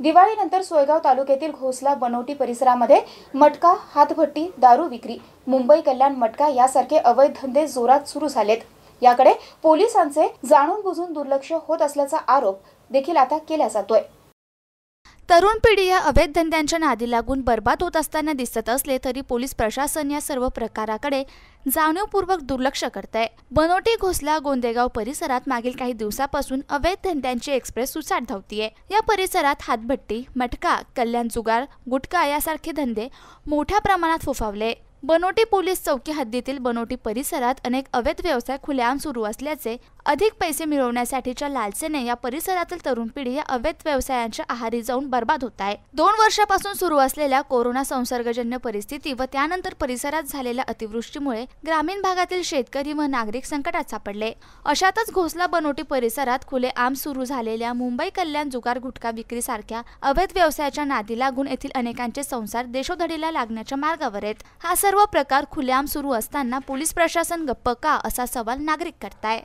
दिवाळीनंतर सोयगाव तालुक्यातील घोसला बनवटी परिसरामध्ये मटका हातभट्टी दारू विक्री मुंबई कल्याण मटका यासारखे अवैध धंदे जोरात सुरू झालेत याकडे पोलिसांचे जाणून बुजून दुर्लक्ष होत असल्याचा आरोप देखील आता केला जातोय तरुण पिढी या अवैध धंद्यांच्या नादी लागून बर्बाद होत असताना दिसत असले तरी पोलीस प्रशासन या सर्व प्रकाराकडे जाणीवपूर्वक दुर्लक्ष करत आहे बनोटी घोसला गोंदेगाव परिसरात मागील काही दिवसापासून अवैध धंद्यांची एक्सप्रेस सुसाट धावतीये या परिसरात हातभट्टी मटका कल्याण जुगार गुटखा यासारखे धंदे मोठ्या प्रमाणात फुफावले बनोटी पोलीस चौकी हद्दीतील बनोटी परिसरात अनेक अवैध व्यवसाय खुलेआम सुरू असल्याचे अधिक पैसे मिळवण्यासाठीच्या लालसेने या परिसरातील तरुण पिढी या अवैध व्यवसायांच्या आहारी जाऊन बर्बाद होत आहे दोन वर्षापासून सुरू असलेल्या कोरोना संसर्गजन्य परिस्थिती व त्यानंतर परिसरात झालेल्या अतिवृष्टीमुळे ग्रामीण भागातील शेतकरी व नागरिक संकटात सापडले अशातच घोसला बनोटी परिसरात खुलेआम सुरू झालेल्या मुंबई कल्याण जुगार गुटखा विक्रीसारख्या अवैध व्यवसायाच्या नादी लागून येथील अनेकांचे संसार देशोधडीला लागण्याच्या मार्गावर आहेत हा सर्व प्रकार खुलेआम सुरू असताना पोलीस प्रशासन गप्प का असा सवाल नागरिक करताय